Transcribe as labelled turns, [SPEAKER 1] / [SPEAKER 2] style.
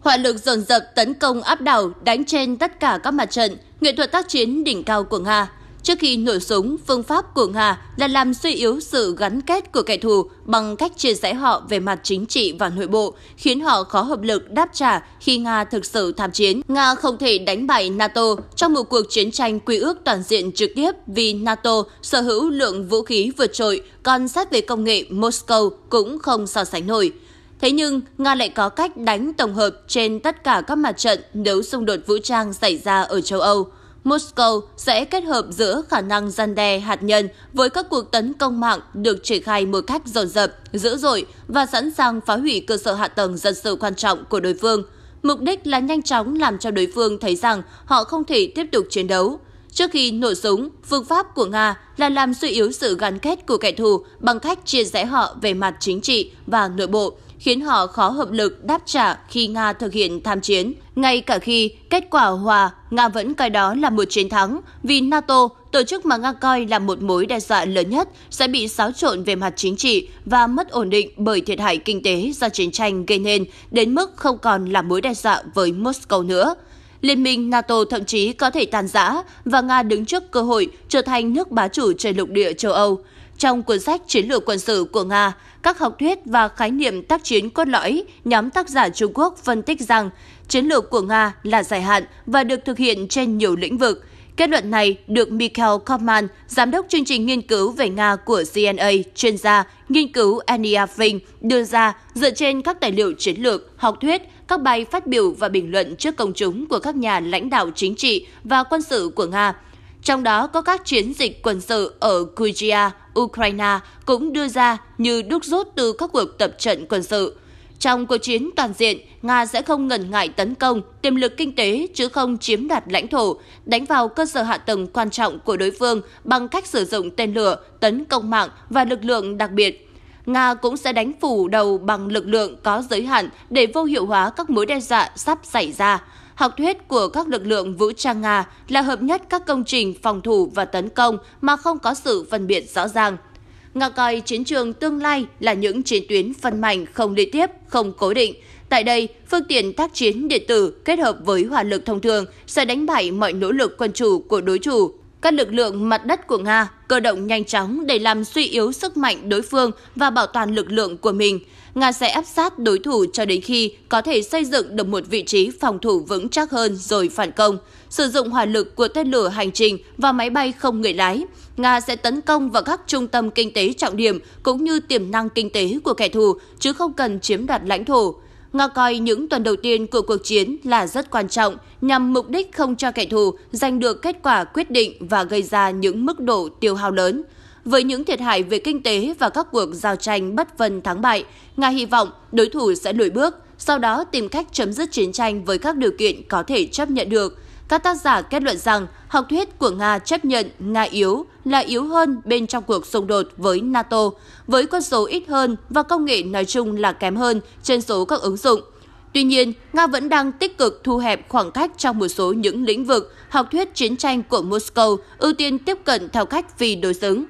[SPEAKER 1] Hỏa lực dồn dập tấn công áp đảo, đánh trên tất cả các mặt trận, nghệ thuật tác chiến đỉnh cao của Nga. Trước khi nổ súng, phương pháp của Nga là làm suy yếu sự gắn kết của kẻ thù bằng cách chia rẽ họ về mặt chính trị và nội bộ, khiến họ khó hợp lực đáp trả khi Nga thực sự tham chiến. Nga không thể đánh bại NATO trong một cuộc chiến tranh quy ước toàn diện trực tiếp vì NATO sở hữu lượng vũ khí vượt trội, còn xét về công nghệ, Moscow cũng không so sánh nổi. Thế nhưng, Nga lại có cách đánh tổng hợp trên tất cả các mặt trận nếu xung đột vũ trang xảy ra ở châu Âu. Moscow sẽ kết hợp giữa khả năng gian đe hạt nhân với các cuộc tấn công mạng được triển khai một cách dồn dập, dữ dội và sẵn sàng phá hủy cơ sở hạ tầng dân sự quan trọng của đối phương. Mục đích là nhanh chóng làm cho đối phương thấy rằng họ không thể tiếp tục chiến đấu trước khi nổ súng, phương pháp của Nga là làm suy yếu sự gắn kết của kẻ thù bằng cách chia rẽ họ về mặt chính trị và nội bộ, khiến họ khó hợp lực đáp trả khi Nga thực hiện tham chiến. Ngay cả khi kết quả hòa, Nga vẫn coi đó là một chiến thắng vì NATO, tổ chức mà Nga coi là một mối đe dọa lớn nhất, sẽ bị xáo trộn về mặt chính trị và mất ổn định bởi thiệt hại kinh tế do chiến tranh gây nên đến mức không còn là mối đe dọa với Moscow nữa. Liên minh NATO thậm chí có thể tan rã và Nga đứng trước cơ hội trở thành nước bá chủ trên lục địa châu Âu. Trong cuốn sách Chiến lược quân sự của Nga, các học thuyết và khái niệm tác chiến cốt lõi, nhóm tác giả Trung Quốc phân tích rằng chiến lược của Nga là dài hạn và được thực hiện trên nhiều lĩnh vực – Kết luận này được Michael Kaufman, giám đốc chương trình nghiên cứu về Nga của CNA, chuyên gia nghiên cứu Ania Fink đưa ra dựa trên các tài liệu chiến lược, học thuyết, các bài phát biểu và bình luận trước công chúng của các nhà lãnh đạo chính trị và quân sự của Nga. Trong đó có các chiến dịch quân sự ở Georgia, Ukraine cũng đưa ra như đúc rút từ các cuộc tập trận quân sự – trong cuộc chiến toàn diện, Nga sẽ không ngần ngại tấn công, tiềm lực kinh tế chứ không chiếm đoạt lãnh thổ, đánh vào cơ sở hạ tầng quan trọng của đối phương bằng cách sử dụng tên lửa, tấn công mạng và lực lượng đặc biệt. Nga cũng sẽ đánh phủ đầu bằng lực lượng có giới hạn để vô hiệu hóa các mối đe dọa sắp xảy ra. Học thuyết của các lực lượng vũ trang Nga là hợp nhất các công trình phòng thủ và tấn công mà không có sự phân biệt rõ ràng – Nga coi chiến trường tương lai là những chiến tuyến phân mảnh không liên tiếp, không cố định. Tại đây, phương tiện tác chiến điện tử kết hợp với hỏa lực thông thường sẽ đánh bại mọi nỗ lực quân chủ của đối chủ các lực lượng mặt đất của Nga cơ động nhanh chóng để làm suy yếu sức mạnh đối phương và bảo toàn lực lượng của mình. Nga sẽ áp sát đối thủ cho đến khi có thể xây dựng được một vị trí phòng thủ vững chắc hơn rồi phản công. Sử dụng hỏa lực của tên lửa hành trình và máy bay không người lái, Nga sẽ tấn công vào các trung tâm kinh tế trọng điểm cũng như tiềm năng kinh tế của kẻ thù chứ không cần chiếm đoạt lãnh thổ. Nga coi những tuần đầu tiên của cuộc chiến là rất quan trọng nhằm mục đích không cho kẻ thù giành được kết quả quyết định và gây ra những mức độ tiêu hao lớn. Với những thiệt hại về kinh tế và các cuộc giao tranh bất phân thắng bại, Nga hy vọng đối thủ sẽ lùi bước, sau đó tìm cách chấm dứt chiến tranh với các điều kiện có thể chấp nhận được – các tác giả kết luận rằng học thuyết của Nga chấp nhận Nga yếu là yếu hơn bên trong cuộc xung đột với NATO, với con số ít hơn và công nghệ nói chung là kém hơn trên số các ứng dụng. Tuy nhiên, Nga vẫn đang tích cực thu hẹp khoảng cách trong một số những lĩnh vực học thuyết chiến tranh của Moscow ưu tiên tiếp cận theo cách phi đối xứng.